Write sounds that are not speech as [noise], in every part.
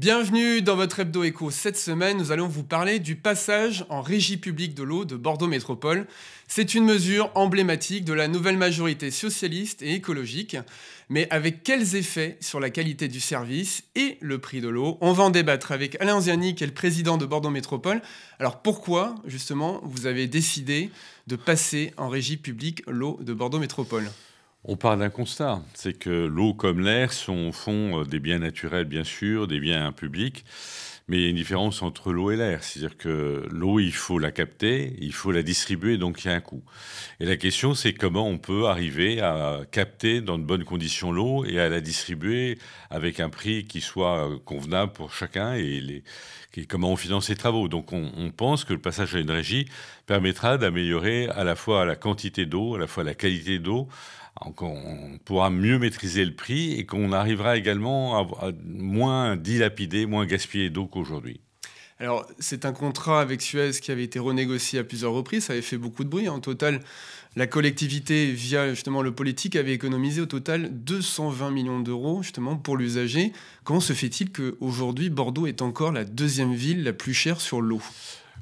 Bienvenue dans votre hebdo éco. Cette semaine, nous allons vous parler du passage en régie publique de l'eau de Bordeaux Métropole. C'est une mesure emblématique de la nouvelle majorité socialiste et écologique, mais avec quels effets sur la qualité du service et le prix de l'eau On va en débattre avec Alain Ziani, qui est le président de Bordeaux Métropole. Alors pourquoi, justement, vous avez décidé de passer en régie publique l'eau de Bordeaux Métropole on part d'un constat, c'est que l'eau comme l'air sont au fond euh, des biens naturels, bien sûr, des biens publics, mais il y a une différence entre l'eau et l'air. C'est-à-dire que l'eau, il faut la capter, il faut la distribuer, donc il y a un coût. Et la question, c'est comment on peut arriver à capter dans de bonnes conditions l'eau et à la distribuer avec un prix qui soit euh, convenable pour chacun et, les, comment on finance les travaux. Donc on, on pense que le passage à une régie permettra d'améliorer à la fois la quantité d'eau, à la fois la qualité d'eau, qu'on pourra mieux maîtriser le prix et qu'on arrivera également à, moins dilapider, moins gaspiller d'eau qu'aujourd'hui. Alors, c'est un contrat avec Suez qui avait été renégocié à plusieurs reprises. Ça avait fait beaucoup de bruit. En hein. total, la collectivité, via justement le politique, avait économisé au total 220 millions d'euros, justement, pour l'usager. Comment se fait-il qu'aujourd'hui, Bordeaux est encore la deuxième ville la plus chère sur l'eau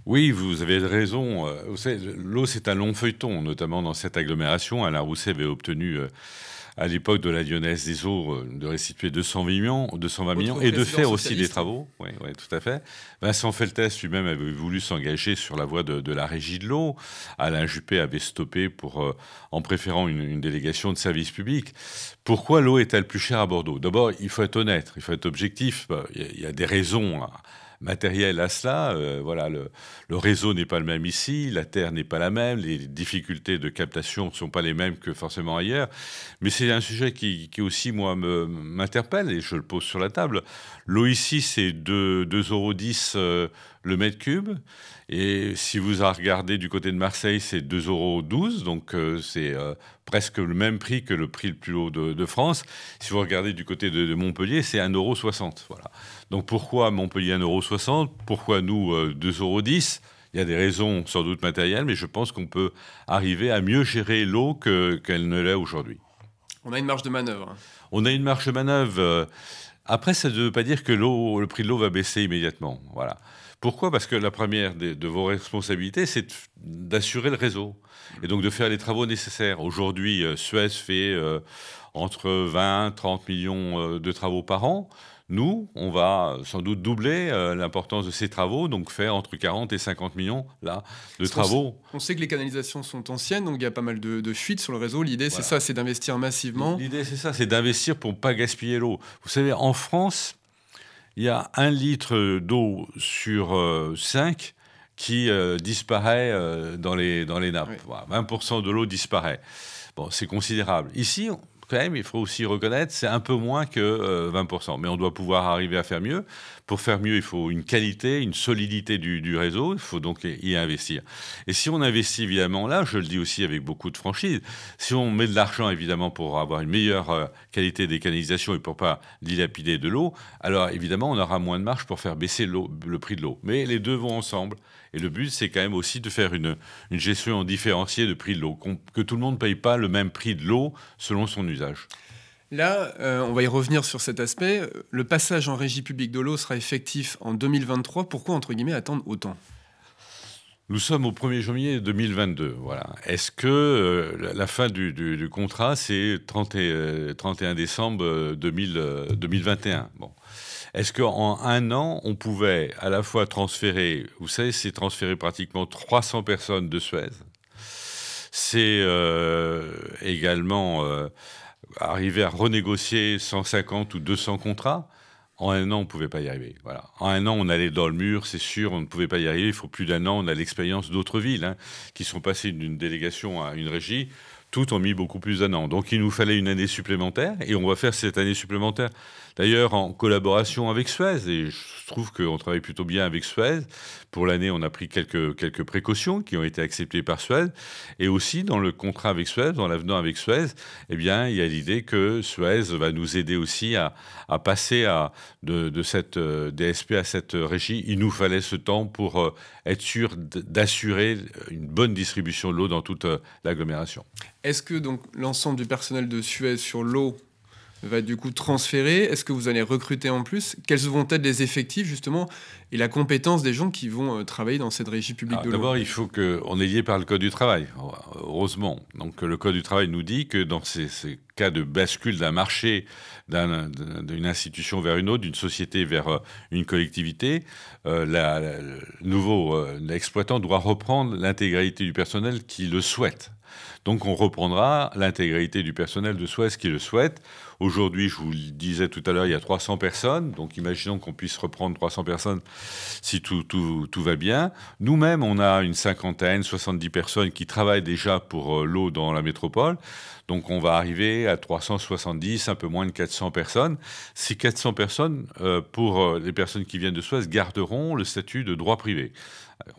oui, vous avez raison. Euh, l'eau, c'est un long feuilleton, notamment dans cette agglomération. Alain Rousset avait obtenu euh, à l'époque de la Lyonnaise des eaux euh, de restituer 220 millions, 220 millions et de faire aussi des travaux. Oui, tout à fait. Vincent Feltès lui-même avait voulu s'engager sur la voie de, la régie de l'eau. Alain Juppé avait stoppé pour, en préférant une, délégation de service public. Pourquoi l'eau est-elle plus chère à Bordeaux D'abord, il faut être honnête, il faut être objectif. Bah, il y a, des raisons. là. Hein matériel à cela. Euh, voilà, le, réseau n'est pas le même ici, la terre n'est pas la même, les difficultés de captation ne sont pas les mêmes que forcément ailleurs. Mais c'est un sujet qui, qui aussi, moi, m'interpelle et je le pose sur la table. L'eau ici, c'est 2,10 euros euh, le mètre cube. Et si vous regardez du côté de Marseille, c'est 2,12 euros, donc euh, c'est euh, presque le même prix que le prix le plus haut de, France. Si vous regardez du côté de, Montpellier, c'est 1,60 euros. Voilà. Donc pourquoi Montpellier 1,60 euros Pourquoi nous 2,10 euh, euros il y a des raisons sans doute matérielles, mais je pense qu'on peut arriver à mieux gérer l'eau qu'elle ne l'est aujourd'hui. On a une marge de manœuvre. On a une marge de manœuvre. Après, ça ne veut pas dire que le prix de l'eau va baisser immédiatement. Voilà. Pourquoi Parce que la première de, vos responsabilités, c'est d'assurer le réseau et donc de faire les travaux nécessaires. Aujourd'hui, euh, Suez fait euh, entre 20 30 millions euh, de travaux par an. Nous, on va sans doute doubler l'importance de ces travaux, donc faire entre 40 et 50 millions là, de travaux. On sait, que les canalisations sont anciennes, donc il y a pas mal de, fuites sur le réseau. L'idée, c'est ça, c'est d'investir massivement. L'idée, c'est ça, c'est d'investir pour ne pas gaspiller l'eau. Vous savez, en France, il y a un litre d'eau sur euh, cinq qui euh, disparaît euh, dans, les, dans nappes. 20% de l'eau disparaît. c'est considérable. Ici, quand même, il faut aussi reconnaître, c'est un peu moins que 20%, mais on doit pouvoir arriver à faire mieux. Pour faire mieux, il faut une qualité, une solidité du, réseau. Il faut donc y investir. Et si on investit évidemment là, je le dis aussi avec beaucoup de franchise, si on met de l'argent évidemment pour avoir une meilleure euh, qualité des canalisations et pour pas dilapider de l'eau, alors évidemment on aura moins de marge pour faire baisser le prix de l'eau. Mais les deux vont ensemble. Et le but, c'est quand même aussi de faire une, gestion différenciée de prix de l'eau, que tout le monde ne paye pas le même prix de l'eau selon son usage. Là, euh, on va y revenir sur cet aspect. Le passage en régie publique de l'eau sera effectif en 2023. Pourquoi, entre guillemets, attendre autant nous sommes au 1er janvier 2022. Voilà. Est-ce que euh, la fin du, contrat, c'est 31 euh, décembre 2021 bon. Est-ce qu'en un an, on pouvait à la fois transférer, vous savez, c'est transférer pratiquement 300 personnes de Suez. C'est également arriver à renégocier 150 ou 200 contrats. En un an, on ne pouvait pas y arriver. Voilà. En un an, on allait dans le mur, c'est sûr, on ne pouvait pas y arriver. Il faut plus d'un an, on a l'expérience d'autres villes hein, qui sont passées d'une délégation à une régie. Toutes ont mis beaucoup plus d'un an. Donc il nous fallait une année supplémentaire et on va faire cette année supplémentaire. D'ailleurs, en collaboration avec Suez, et je trouve qu'on travaille plutôt bien avec Suez. Pour l'année, on a pris quelques, quelques précautions qui ont été acceptées par Suez. Et aussi, dans le contrat avec Suez, dans l'avenant avec Suez, eh bien, il y a l'idée que Suez va nous aider aussi à, passer à, de, de cette euh, DSP à cette régie. Il nous fallait ce temps pour euh, être sûr d'assurer une bonne distribution de l'eau dans toute euh, l'agglomération. Est-ce que donc l'ensemble du personnel de Suez sur l'eau va du coup transférer Est-ce que vous allez recruter en plus Quels vont être les effectifs justement et la compétence des gens qui vont euh, travailler dans cette régie publique de D'abord, il faut qu'on est lié par le Code du travail, heureusement. Donc le Code du travail nous dit que dans ces, cas de bascule d'un marché, d'une institution vers une autre, d'une société vers euh, une collectivité, euh, la, le nouveau doit reprendre l'intégralité du personnel qui le souhaite. Donc on reprendra l'intégralité du personnel de Suez ce qui le souhaite. Aujourd'hui, je vous le disais tout à l'heure, il y a 300 personnes. Donc imaginons qu'on puisse reprendre 300 personnes si tout, va bien. Nous-mêmes, on a une cinquantaine, 70 personnes qui travaillent déjà pour euh, l'eau dans la métropole. Donc on va arriver à 370, un peu moins de 400 personnes. Ces 400 personnes, euh, pour euh, les personnes qui viennent de Suez, garderont le statut de droit privé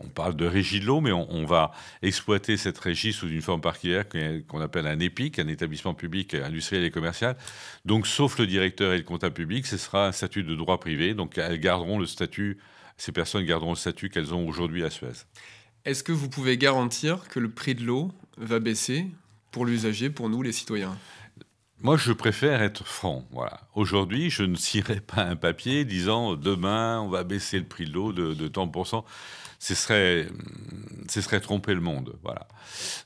on parle de régie de l'eau, mais on, va exploiter cette régie sous une forme particulière qu'on appelle un EPIC, un établissement public industriel et commercial. Donc, sauf le directeur et le comptable public, ce sera un statut de droit privé. Donc, elles garderont le statut, ces personnes garderont le statut qu'elles ont aujourd'hui à Suez. Est-ce que vous pouvez garantir que le prix de l'eau va baisser pour l'usager, pour nous, les citoyens moi, je préfère être franc. Voilà. Aujourd'hui, je ne signerai pas un papier disant demain, on va baisser le prix de l'eau de, de tant pour cent ce serait, ce serait tromper le monde. Voilà.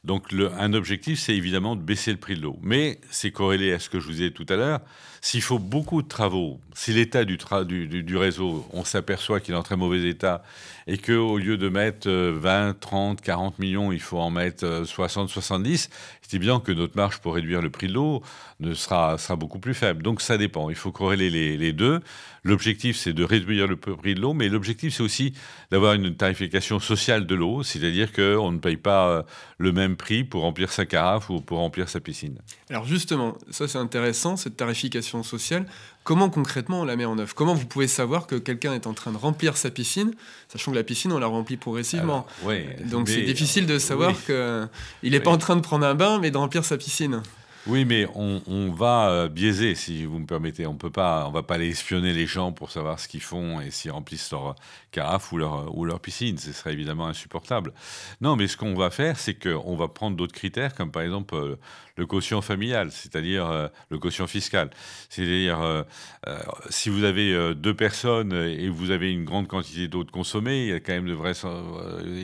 Donc, un objectif, c'est évidemment de baisser le prix de l'eau. Mais c'est corrélé à ce que je vous disais tout à l'heure. S'il faut beaucoup de travaux, si l'état du, du, du, réseau, on s'aperçoit qu'il est en très mauvais état et qu'au lieu de mettre 20, 30, 40 millions, il faut en mettre 60, euh, 70, si bien que notre marge pour réduire le prix de l'eau ne sera, sera beaucoup plus faible. Donc ça dépend. Il faut corréler les, les deux. L'objectif, c'est de réduire le prix de l'eau, mais l'objectif, c'est aussi d'avoir une tarification sociale de l'eau, c'est-à-dire qu'on ne paye pas euh, le même prix pour remplir sa carafe ou pour remplir sa piscine. Alors justement, ça c'est intéressant, cette tarification sociale. Comment concrètement on la met en œuvre Comment vous pouvez savoir que quelqu'un est en train de remplir sa piscine, sachant que la piscine, on la remplit progressivement Donc c'est difficile de euh, savoir qu'il n'est pas en train de prendre un bain, mais de remplir sa piscine. Oui, mais on, va euh, biaiser, si vous me permettez. On peut pas, on va pas aller espionner les gens pour savoir ce qu'ils font et s'ils remplissent leur euh, carafe ou leur, ou piscine. Ce serait évidemment insupportable. Non, mais ce qu'on va faire, c'est qu'on va prendre d'autres critères, comme par exemple le quotient familial, c'est-à-dire euh, le quotient fiscal. C'est-à-dire, euh, euh, si vous avez deux personnes et vous avez une grande quantité d'eau de consommée, il, y a quand même de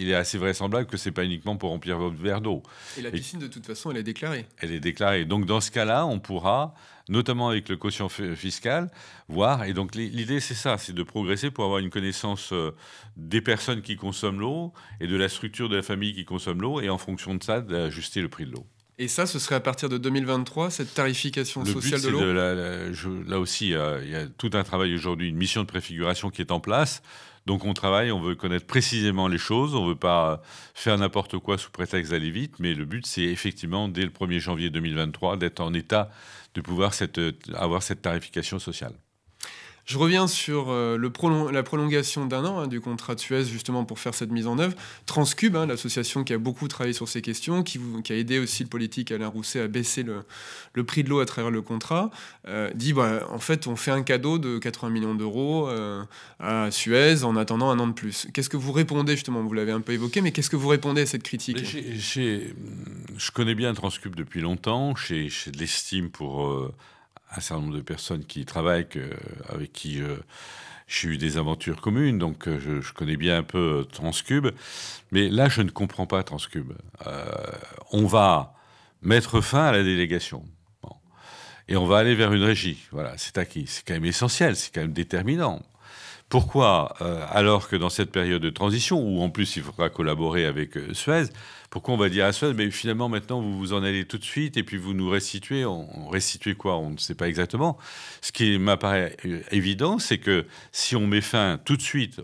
il est assez vraisemblable que ce n'est pas uniquement pour remplir votre verre d'eau. Et la piscine, de toute façon, elle est déclarée. Elle est déclarée. Donc, dans ce cas-là, on pourra notamment avec le quotient fiscal, voir. Et donc l'idée, c'est ça, c'est de progresser pour avoir une connaissance des personnes qui consomment l'eau et de la structure de la famille qui consomme l'eau, et en fonction de ça, d'ajuster le prix de l'eau. Et ça, ce serait à partir de 2023, cette tarification sociale de l'eau Là aussi, il y a tout un travail aujourd'hui, une mission de préfiguration qui est en place. Donc on travaille, on veut connaître précisément les choses, on ne veut pas faire n'importe quoi sous prétexte d'aller vite, mais le but, c'est effectivement, dès le 1er janvier 2023, d'être en état de pouvoir avoir cette tarification sociale. Je reviens sur euh, le prolong la prolongation d'un an hein, du contrat de Suez, justement, pour faire cette mise en œuvre. Transcube, hein, l'association qui a beaucoup travaillé sur ces questions, qui, a aidé aussi le politique Alain Rousset à baisser le, prix de l'eau à travers le contrat, euh, dit bah, en fait, on fait un cadeau de 80 millions d'euros euh, à Suez en attendant un an de plus. Qu'est-ce que vous répondez, justement Vous l'avez un peu évoqué, mais qu'est-ce que vous répondez à cette critique Je connais bien Transcube depuis longtemps, j'ai de l'estime pour un certain nombre de personnes qui travaillent, euh, avec qui euh, j'ai eu des aventures communes, donc euh, je, connais bien un peu Transcube. Mais là, je ne comprends pas Transcube. on va mettre fin à la délégation. Et on va aller vers une régie. Voilà, c'est acquis. C'est quand même essentiel, c'est quand même déterminant. Pourquoi, euh, alors que dans cette période de transition, où en plus il faudra collaborer avec euh, Suez, pourquoi on va dire à Suez, mais finalement maintenant vous vous en allez tout de suite et puis vous nous restituez, on, restitue quoi On ne sait pas exactement. Ce qui m'apparaît euh, évident, c'est que si on met fin tout de suite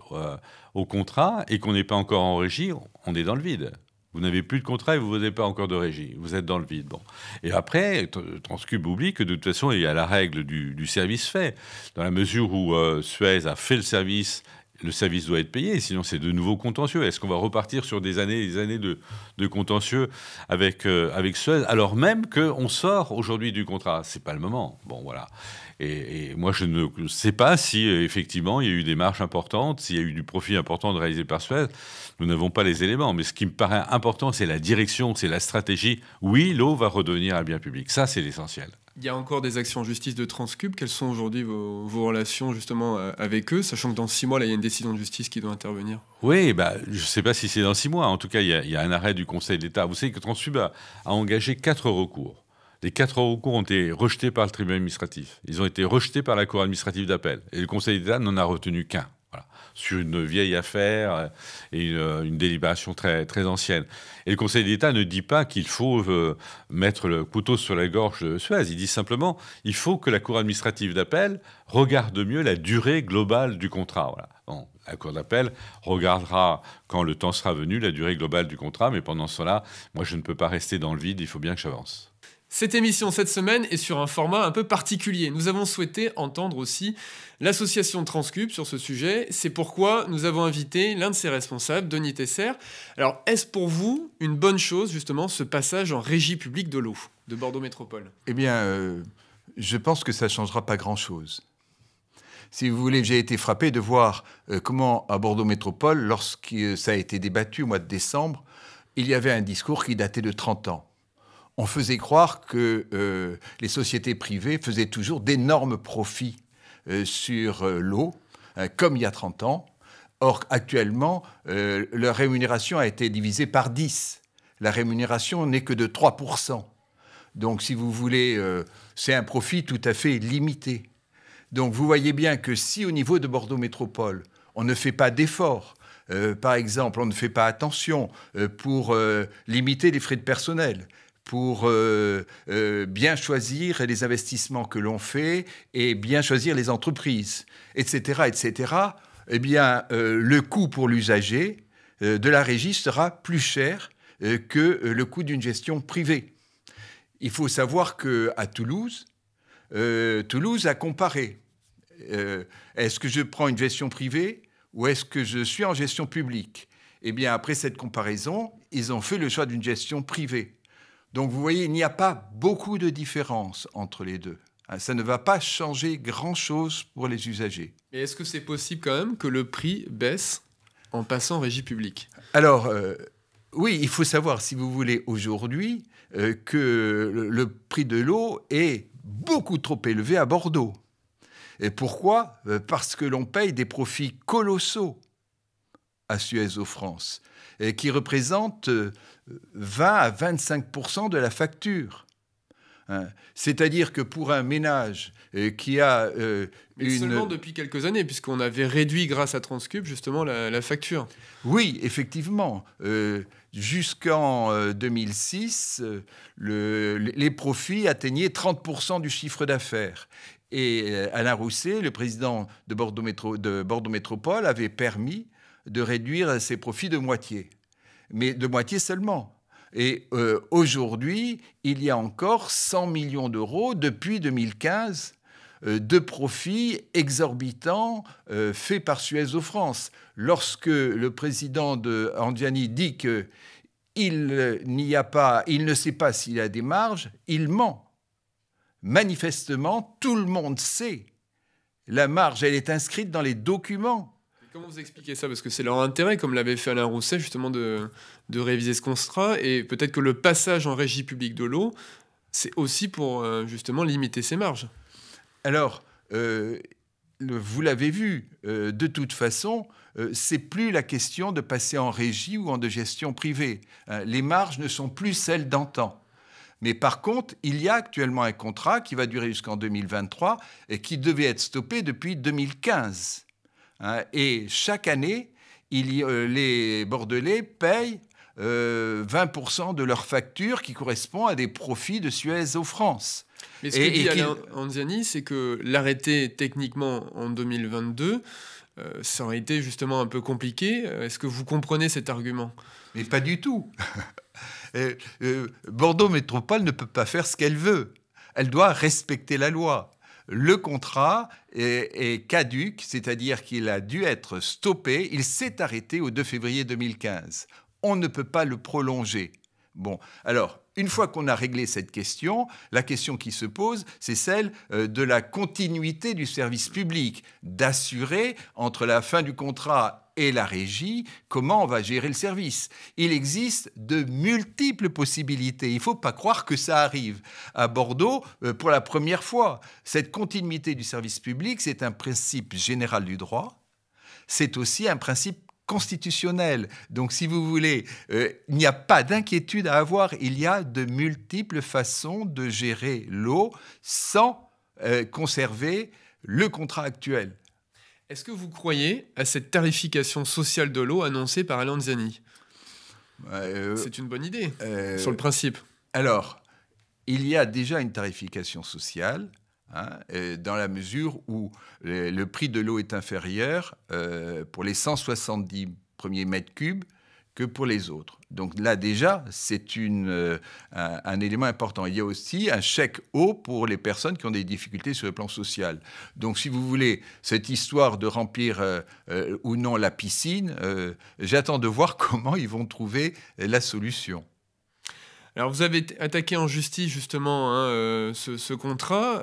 au contrat et qu'on n'est pas encore en régie, on est dans le vide. Vous n'avez plus de contrat et vous n'avez pas encore de régie. Vous êtes dans le vide. Bon. Et après, Transcube oublie que de toute façon, il y a la règle du, service fait. Dans la mesure où euh, Suez a fait le service le service doit être payé, sinon c'est de nouveau contentieux. Est-ce qu'on va repartir sur des années et des années de, contentieux avec, euh, avec Suez, alors même qu'on sort aujourd'hui du contrat C'est pas le moment. Bon, voilà. Et, moi, je ne sais pas si, euh, effectivement, il y a eu des marges importantes, s'il y a eu du profit important de réaliser par Suez. Nous n'avons pas les éléments. Mais ce qui me paraît important, c'est la direction, c'est la stratégie. Oui, l'eau va redevenir un bien public. Ça, c'est l'essentiel. Il y a encore des actions en justice de Transcube. Quelles sont aujourd'hui vos, relations justement euh, avec eux, sachant que dans six mois, là, il y a une décision de justice qui doit intervenir Oui, bah, je ne sais pas si c'est dans six mois. En tout cas, il y, a, un arrêt du Conseil d'État. Vous savez que Transcube a engagé quatre recours les quatre recours ont été rejetés par le tribunal administratif. Ils ont été rejetés par la Cour administrative d'appel. Et le Conseil d'État n'en a retenu qu'un. Sur une vieille affaire et euh, une, délibération très, très ancienne. Et le Conseil d'État ne dit pas qu'il faut euh, mettre le couteau sur la gorge de Suez. Il dit simplement il faut que la Cour administrative d'appel regarde mieux la durée globale du contrat. la Cour d'appel regardera quand le temps sera venu la durée globale du contrat, mais pendant cela, moi je ne peux pas rester dans le vide, il faut bien que j'avance. Cette émission cette semaine est sur un format un peu particulier. Nous avons souhaité entendre aussi l'association Transcube sur ce sujet. C'est pourquoi nous avons invité l'un de ses responsables, Denis Tesser. Alors, est-ce pour vous une bonne chose, justement, ce passage en régie publique de l'eau de Bordeaux Métropole Eh bien, euh, je pense que ça ne changera pas grand-chose. Si vous voulez, j'ai été frappé de voir euh, comment à Bordeaux Métropole, lorsque ça a été débattu au mois de décembre, il y avait un discours qui datait de 30 ans on faisait croire que euh, les sociétés privées faisaient toujours d'énormes profits euh, sur euh, l'eau, comme il y a 30 ans. Or, actuellement, leur rémunération a été divisée par 10. La rémunération n'est que de 3%. Donc, si vous voulez, c'est un profit tout à fait limité. Donc, vous voyez bien que si au niveau de Bordeaux Métropole, on ne fait pas d'efforts, par exemple, on ne fait pas attention pour limiter les frais de personnel, pour euh, euh, bien choisir les investissements que l'on fait et bien choisir les entreprises, etc., etc., eh bien, euh, le coût pour l'usager de la régie sera plus cher que le coût d'une gestion privée. Il faut savoir qu'à Toulouse, Toulouse a comparé. est-ce que je prends une gestion privée ou est-ce que je suis en gestion publique Eh bien, après cette comparaison, ils ont fait le choix d'une gestion privée. Donc vous voyez, il n'y a pas beaucoup de différence entre les deux. Hein, ça ne va pas changer grand-chose pour les usagers. Mais est-ce que c'est possible quand même que le prix baisse en passant en régie publique Alors, euh, oui, il faut savoir, si vous voulez, aujourd'hui, euh, que le, le prix de l'eau est beaucoup trop élevé à Bordeaux. Et pourquoi euh, Parce que l'on paye des profits colossaux à Suez aux France, et qui représente 20 euh, à 25 de la facture. Hein. C'est-à-dire que pour un ménage euh, qui a euh, une... Mais seulement depuis quelques années, puisqu'on avait réduit grâce à Transcube justement la, facture. Oui, effectivement. Jusqu'en 2006, les profits atteignaient 30% du chiffre d'affaires. Et Alain Rousset, le président de Bordeaux, Métro, de Bordeaux Métropole, avait permis de réduire ses profits de moitié, mais de moitié seulement. Et euh, aujourd'hui, il y a encore 100 millions d'euros depuis 2015 euh, de profits exorbitants euh, faits par Suez aux France. Lorsque le président de Andiani dit qu'il n'y a pas, il ne sait pas s'il a des marges, il ment. Manifestement, tout le monde sait. La marge, elle est inscrite dans les documents. Comment vous expliquez ça Parce que c'est leur intérêt, comme l'avait fait Alain Rousset, justement, de, réviser ce contrat. Et peut-être que le passage en régie publique de l'eau, c'est aussi pour euh, justement limiter ces marges. Alors, euh, vous l'avez vu, euh, de toute façon, c'est plus la question de passer en régie ou en de gestion privée. les marges ne sont plus celles d'antan. Mais par contre, il y a actuellement un contrat qui va durer jusqu'en 2023 et qui devait être stoppé depuis 2015. Hein, et chaque année, euh, les Bordelais payent 20% euh, de leur facture qui correspond à des profits de Suez aux France. Mais ce que dit Alain Anziani, c'est que l'arrêter techniquement en 2022, euh, ça aurait été justement un peu compliqué. Est-ce que vous comprenez cet argument Mais pas du tout. [laughs] Bordeaux Métropole ne peut pas faire ce qu'elle veut. Elle doit respecter la loi le contrat est, caduque, c'est-à-dire qu'il a dû être stoppé. Il s'est arrêté au 2 février 2015. On ne peut pas le prolonger. Bon, alors, une fois qu'on a réglé cette question, la question qui se pose, c'est celle euh, de la continuité du service public, d'assurer entre la fin du contrat et la régie, comment on va gérer le service. Il existe de multiples possibilités. Il ne faut pas croire que ça arrive. À Bordeaux, euh, pour la première fois, cette continuité du service public, c'est un principe général du droit. C'est aussi un principe constitutionnel. Donc, si vous voulez, euh, il n'y a pas d'inquiétude à avoir. Il y a de multiples façons de gérer l'eau sans euh, conserver le contrat actuel. Est-ce que vous croyez à cette tarification sociale de l'eau annoncée par Alanzani euh, C'est une bonne idée, euh, sur le principe. Alors, il y a déjà une tarification sociale, hein, dans la mesure où le, prix de l'eau est inférieur euh, pour les 170 premiers mètres cubes que pour les autres. Donc là déjà, c'est euh, un, élément important. Il y a aussi un chèque haut pour les personnes qui ont des difficultés sur le plan social. Donc si vous voulez, cette histoire de remplir euh, euh, ou non la piscine, j'attends de voir [laughs] comment ils vont trouver la solution. Alors vous avez attaqué en justice justement hein, ce, ce, contrat.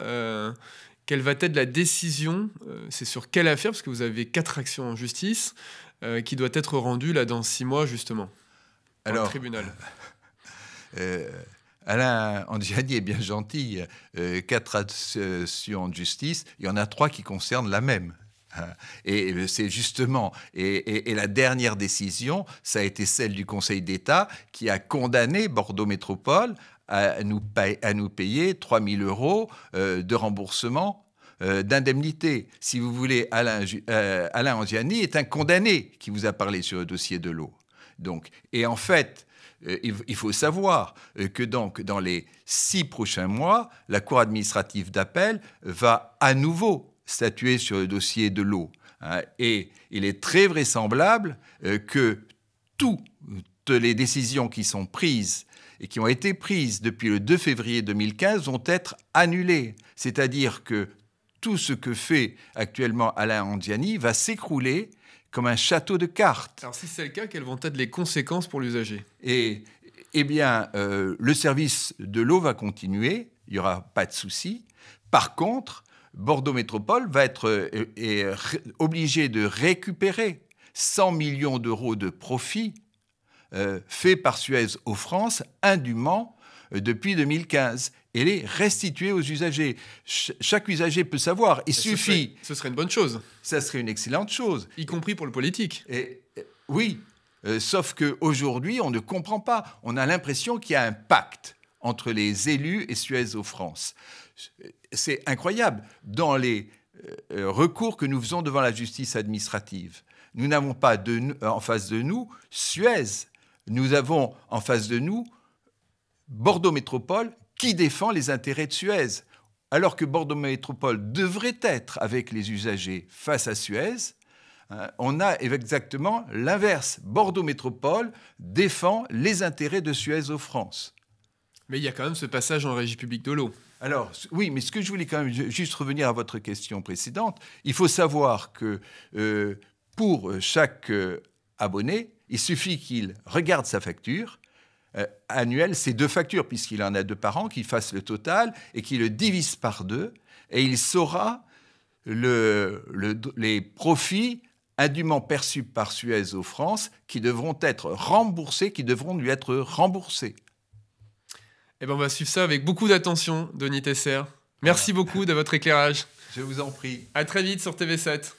Quelle va être la décision euh, C'est sur quelle affaire Parce que vous avez quatre actions en justice euh, qui doit être rendue là dans six mois justement. Alors, au tribunal. [laughs] Euh, Alain Andjani est bien gentil. quatre actions en justice, il y en a trois qui concernent la même. Hein. Et c'est justement, et, la dernière décision, ça a été celle du Conseil d'État qui a condamné Bordeaux Métropole à nous, à nous payer 3 000 euros de remboursement euh, d'indemnité. Si vous voulez, Alain, Angiani, euh, Alain est un condamné qui vous a parlé sur le dossier de l'eau. Donc, et en fait, euh, il faut savoir que donc dans les six prochains mois, la Cour administrative d'appel va à nouveau statuer sur le dossier de l'eau. Hein. et il est très vraisemblable que toutes les décisions qui sont prises et qui ont été prises depuis le 2 février 2015 vont être annulées. C'est-à-dire que tout ce que fait actuellement Alain Andiani va s'écrouler comme un château de cartes. Alors si c'est le cas, quelles vont être les conséquences pour l'usager Et eh bien, euh, le service de l'eau va continuer, il n'y aura pas de souci. Par contre, Bordeaux Métropole va être obligée euh, obligé de récupérer 100 millions d'euros de profits euh, faits par Suez aux France indûment depuis 2015. Elle est restituée aux usagers. chaque usager peut savoir. Il suffit. Ce serait, une bonne chose. Ça serait une excellente chose. Y compris pour le politique. Et, oui. Euh, sauf sauf qu'aujourd'hui, on ne comprend pas. On a l'impression qu'il y a un pacte entre les élus et Suez aux France. C'est incroyable. Dans les euh, euh, recours que nous faisons devant la justice administrative, nous n'avons pas de, en face de nous Suez. Nous avons en face de nous Bordeaux Métropole qui défend les intérêts de Suez, alors que Bordeaux Métropole devrait être avec les usagers face à Suez. Hein, on a exactement l'inverse. Bordeaux Métropole défend les intérêts de Suez aux France. Mais il y a quand même ce passage en régie publique de l'eau. Alors, oui, mais ce que je voulais quand même juste revenir à votre question précédente, il faut savoir que euh, pour euh, chaque euh, abonné, il suffit qu'il regarde sa facture, euh, annuel ces deux factures, puisqu'il en a deux par an, qu'il fasse le total et qu'il le divise par deux, et il saura les profits indûment perçus par Suez aux France qui devront être remboursés, qui devront lui être remboursés. Eh ben on va suivre ça avec beaucoup d'attention, Denis Tesser. Merci beaucoup de votre éclairage. Je vous en prie. À très vite sur TV7.